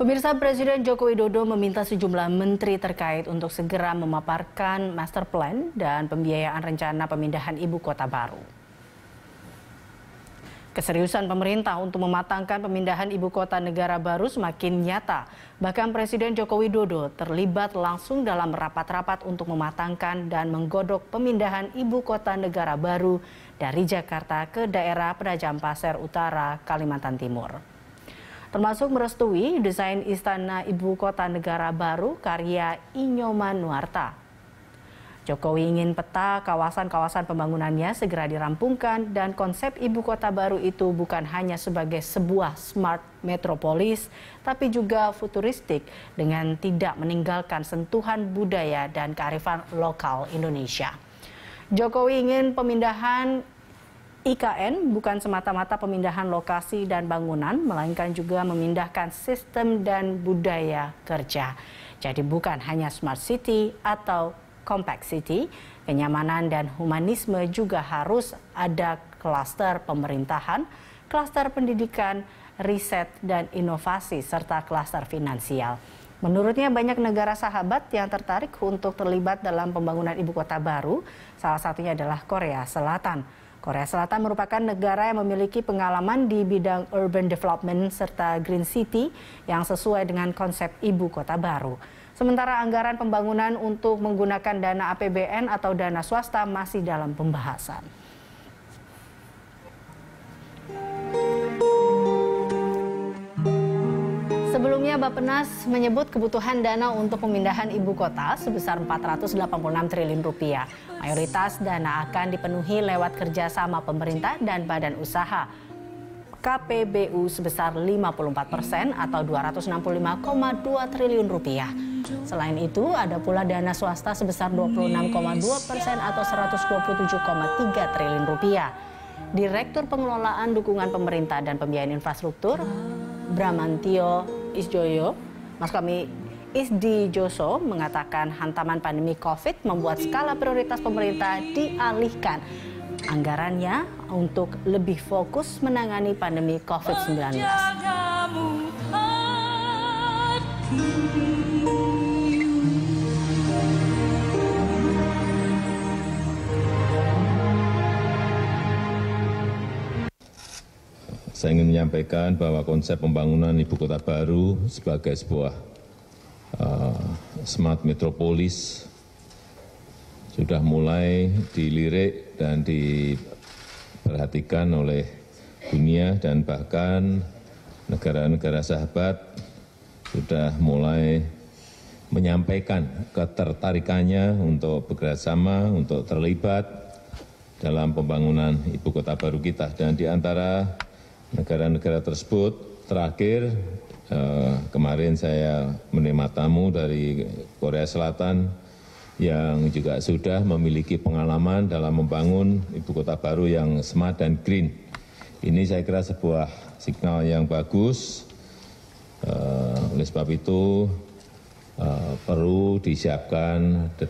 Pemirsa Presiden Joko Widodo meminta sejumlah menteri terkait untuk segera memaparkan master plan dan pembiayaan rencana pemindahan ibu kota baru. Keseriusan pemerintah untuk mematangkan pemindahan ibu kota negara baru semakin nyata. Bahkan Presiden Joko Widodo terlibat langsung dalam rapat-rapat untuk mematangkan dan menggodok pemindahan ibu kota negara baru dari Jakarta ke daerah Penajam Pasir Utara, Kalimantan Timur termasuk merestui desain Istana Ibu Kota Negara Baru karya Inyoman Nuarta. Jokowi ingin peta kawasan-kawasan pembangunannya segera dirampungkan dan konsep ibu kota baru itu bukan hanya sebagai sebuah smart metropolis, tapi juga futuristik dengan tidak meninggalkan sentuhan budaya dan kearifan lokal Indonesia. Jokowi ingin pemindahan IKN bukan semata-mata pemindahan lokasi dan bangunan, melainkan juga memindahkan sistem dan budaya kerja. Jadi bukan hanya smart city atau compact city, kenyamanan dan humanisme juga harus ada klaster pemerintahan, klaster pendidikan, riset dan inovasi, serta klaster finansial. Menurutnya banyak negara sahabat yang tertarik untuk terlibat dalam pembangunan ibu kota baru, salah satunya adalah Korea Selatan. Korea Selatan merupakan negara yang memiliki pengalaman di bidang urban development serta green city yang sesuai dengan konsep ibu kota baru. Sementara anggaran pembangunan untuk menggunakan dana APBN atau dana swasta masih dalam pembahasan. sebelumnya Bappenas menyebut kebutuhan dana untuk pemindahan ibu kota sebesar 486 triliun rupiah. Mayoritas dana akan dipenuhi lewat kerjasama pemerintah dan badan usaha. KPBU sebesar 54 persen atau 265,2 triliun rupiah. Selain itu, ada pula dana swasta sebesar 26,2 persen atau 127,3 triliun rupiah. Direktur Pengelolaan Dukungan Pemerintah dan Pembiayaan Infrastruktur, Bramantio Isjoyo, Mas kami Isdi Joso mengatakan hantaman pandemi COVID membuat skala prioritas pemerintah dialihkan anggarannya untuk lebih fokus menangani pandemi COVID-19. saya ingin menyampaikan bahwa konsep pembangunan ibu kota baru sebagai sebuah eh, smart metropolis sudah mulai dilirik dan diperhatikan oleh dunia dan bahkan negara-negara sahabat sudah mulai menyampaikan ketertarikannya untuk bekerjasama, untuk terlibat dalam pembangunan ibu kota baru kita. Dan di antara negara-negara tersebut. Terakhir, eh, kemarin saya menerima tamu dari Korea Selatan yang juga sudah memiliki pengalaman dalam membangun ibu kota baru yang smart dan green. Ini saya kira sebuah signal yang bagus. Eh, oleh sebab itu, eh, perlu disiapkan